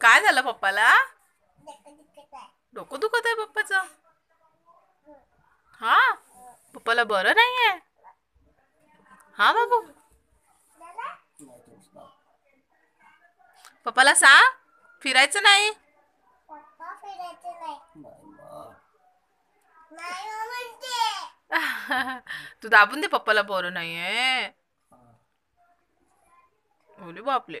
काय झालं पप्पाला डोकं दुखत आहे पप्पाच हा पप्पाला बरं नाहीये हा बाबू पप्पाला सा फिरायचं नाही हो तू दाबून दे पप्पाला बरं नाहीये बोले बापले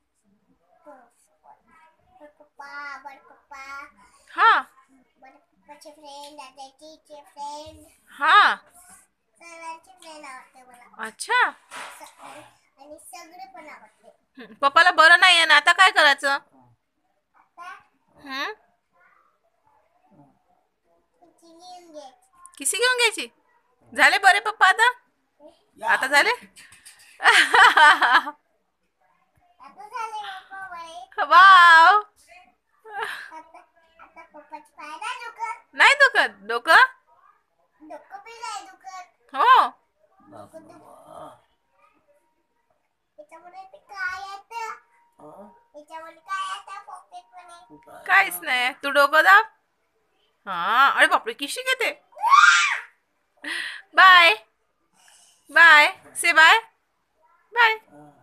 हा अच्छा पप्पाला बरं नाही आहे ना आता काय करायचं किसी घेऊन घ्यायची झाले बरे पप्पा आता आता झाले हो काहीच नाही तू डोकं दाब हा अरे बापरे किशी घेते बाय बाय से बाय बाय